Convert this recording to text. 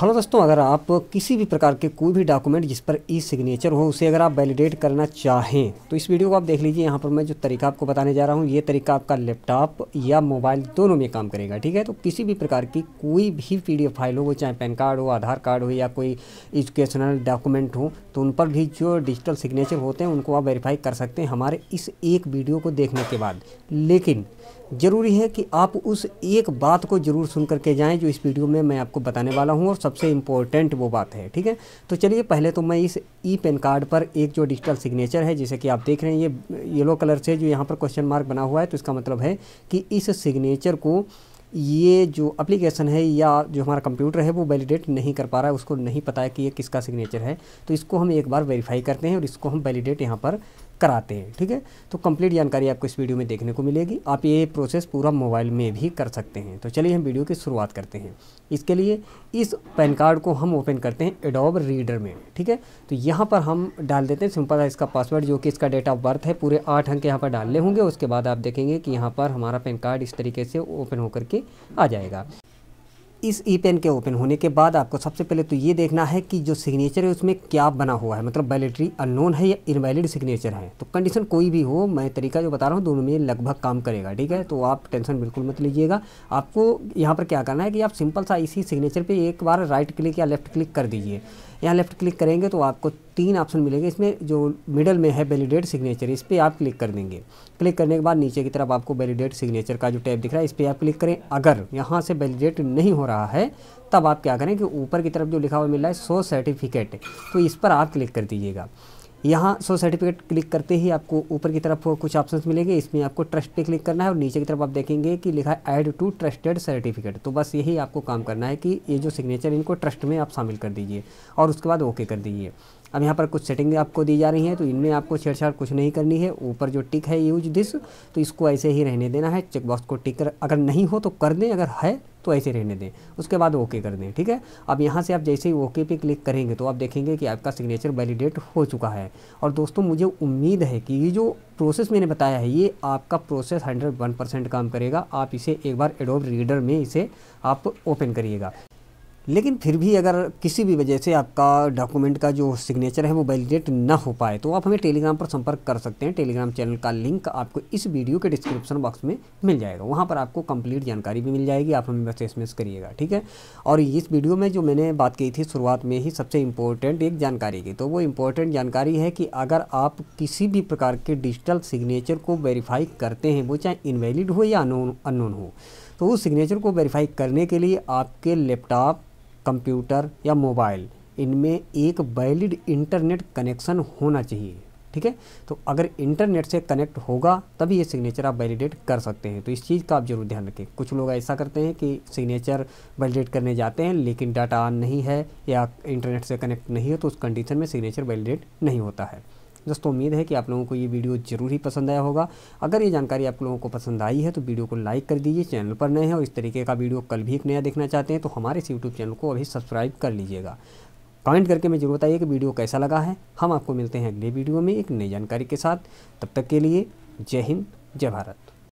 hello दोस्तों अगर आप किसी भी प्रकार के कोई भी डॉक्यूमेंट जिस पर ई सिग्नेचर हो उसे अगर आप वैलिडेट करना चाहें तो इस वीडियो को आप देख लीजिए यहाँ पर मैं जो तरीका आपको बताने जा रहा हूँ ये तरीका आपका लैपटॉप या मोबाइल दोनों में काम करेगा ठीक है तो किसी भी प्रकार की कोई भी पी फाइल हो वो चाहे पैन कार्ड हो आधार कार्ड हो या कोई एजुकेशनल डॉक्यूमेंट हो तो उन पर भी जो डिजिटल सिग्नेचर होते हैं उनको आप वेरीफाई कर सकते हैं हमारे इस एक वीडियो को देखने के बाद लेकिन ज़रूरी है कि आप उस एक बात को ज़रूर सुन करके जाएँ जो इस वीडियो में मैं आपको बताने वाला हूँ और सबसे इम्पोर्टेंट वो बात है ठीक है तो चलिए पहले तो मैं इस ई पेन कार्ड पर एक जो डिजिटल सिग्नेचर है जैसे कि आप देख रहे हैं ये येलो कलर से जो यहाँ पर क्वेश्चन मार्क बना हुआ है तो इसका मतलब है कि इस सिग्नेचर को ये जो एप्लीकेशन है या जो हमारा कंप्यूटर है वो वैलिडेट नहीं कर पा रहा है उसको नहीं पता है कि ये किसका सिग्नेचर है तो इसको हम एक बार वेरीफाई करते हैं और इसको हम वैलिडेट यहाँ पर कराते हैं ठीक है तो कंप्लीट जानकारी आपको इस वीडियो में देखने को मिलेगी आप ये प्रोसेस पूरा मोबाइल में भी कर सकते हैं तो चलिए हम वीडियो की शुरुआत करते हैं इसके लिए इस पैन कार्ड को हम ओपन करते हैं एडोब रीडर में ठीक है तो यहाँ पर हम डाल देते हैं सिंपल है इसका पासवर्ड जो कि इसका डेट ऑफ बर्थ है पूरे आठ अंक यहाँ पर डालने होंगे उसके बाद आप देखेंगे कि यहाँ पर हमारा पैन कार्ड इस तरीके से ओपन होकर के आ जाएगा इस ई पेन के ओपन होने के बाद आपको सबसे पहले तो ये देखना है कि जो सिग्नेचर है उसमें क्या बना हुआ है मतलब वैलिडरी अननोन है या इनवैलिड सिग्नेचर है तो कंडीशन कोई भी हो मैं तरीका जो बता रहा हूँ दोनों में लगभग काम करेगा ठीक है तो आप टेंशन बिल्कुल मत लीजिएगा आपको यहाँ पर क्या करना है कि आप सिंपल सा इसी सिग्नेचर पर एक बार राइट क्लिक या लेफ्ट क्लिक कर दीजिए यहाँ लेफ्ट क्लिक करेंगे तो आपको तीन ऑप्शन मिलेंगे इसमें जो मिडल में है वैलिडेट सिग्नेचर इस पर आप क्लिक कर देंगे क्लिक करने के बाद नीचे की तरफ आपको वैलिडेट सिग्नेचर का जो टैब दिख रहा है इस पर आप क्लिक करें अगर यहाँ से वैलिडेट नहीं हो रहा है तब आप क्या करें कि ऊपर की तरफ जो लिखा हुआ मिल रहा है सो सर्टिफिकेट तो इस पर आप क्लिक कर दीजिएगा यहाँ सो सर्टिफिकेट क्लिक करते ही आपको ऊपर की तरफ कुछ ऑप्शन मिलेंगे इसमें आपको ट्रस्ट पे क्लिक करना है और नीचे की तरफ आप देखेंगे कि लिखा है ऐड टू ट्रस्टेड सर्टिफिकेट तो बस यही आपको काम करना है कि ये जो सिग्नेचर इनको ट्रस्ट में आप शामिल कर दीजिए और उसके बाद ओके कर दीजिए अब यहाँ पर कुछ सेटिंग आपको दी जा रही हैं तो इनमें आपको छेड़छाड़ कुछ नहीं करनी है ऊपर जो टिक है यूज दिस तो इसको ऐसे ही रहने देना है चेकबॉक्स को टिक कर अगर नहीं हो तो कर दें अगर है तो ऐसे रहने दें उसके बाद ओके कर दें ठीक है अब यहाँ से आप जैसे ही ओके पे क्लिक करेंगे तो आप देखेंगे कि आपका सिग्नेचर वैलिडेट हो चुका है और दोस्तों मुझे उम्मीद है कि ये जो प्रोसेस मैंने बताया है ये आपका प्रोसेस 101 परसेंट काम करेगा आप इसे एक बार एडोब रीडर में इसे आप ओपन करिएगा लेकिन फिर भी अगर किसी भी वजह से आपका डॉक्यूमेंट का जो सिग्नेचर है वो वैलिडेट ना हो पाए तो आप हमें टेलीग्राम पर संपर्क कर सकते हैं टेलीग्राम चैनल का लिंक आपको इस वीडियो के डिस्क्रिप्शन बॉक्स में मिल जाएगा वहाँ पर आपको कंप्लीट जानकारी भी मिल जाएगी आप हमें बस एस करिएगा ठीक है और इस वीडियो में जो मैंने बात की थी शुरुआत में ही सबसे इम्पोर्टेंट एक जानकारी की तो वो इम्पोर्टेंट जानकारी है कि अगर आप किसी भी प्रकार के डिजिटल सिग्नेचर को वेरीफाई करते हैं वो चाहे इनवेलिड हो या अनोन हो तो उस सिग्नेचर को वेरीफाई करने के लिए आपके लैपटॉप कंप्यूटर या मोबाइल इनमें एक वैलिड इंटरनेट कनेक्शन होना चाहिए ठीक है तो अगर इंटरनेट से कनेक्ट होगा तभी ये सिग्नेचर आप वैलिडेट कर सकते हैं तो इस चीज़ का आप जरूर ध्यान रखें कुछ लोग ऐसा करते हैं कि सिग्नेचर वैलिडेट करने जाते हैं लेकिन डाटा ऑन नहीं है या इंटरनेट से कनेक्ट नहीं है तो उस कंडीशन में सिग्नेचर वैलिडेट नहीं होता है दोस्तों उम्मीद है कि आप लोगों को ये वीडियो जरूर ही पसंद आया होगा अगर ये जानकारी आप लोगों को पसंद आई है तो वीडियो को लाइक कर दीजिए चैनल पर नए हैं और इस तरीके का वीडियो कल भी एक नया देखना चाहते हैं तो हमारे इस यूट्यूब चैनल को अभी सब्सक्राइब कर लीजिएगा कमेंट करके मैं जरूर बताइए कि वीडियो कैसा लगा है हम आपको मिलते हैं अगले वीडियो में एक नई जानकारी के साथ तब तक के लिए जय हिंद जय भारत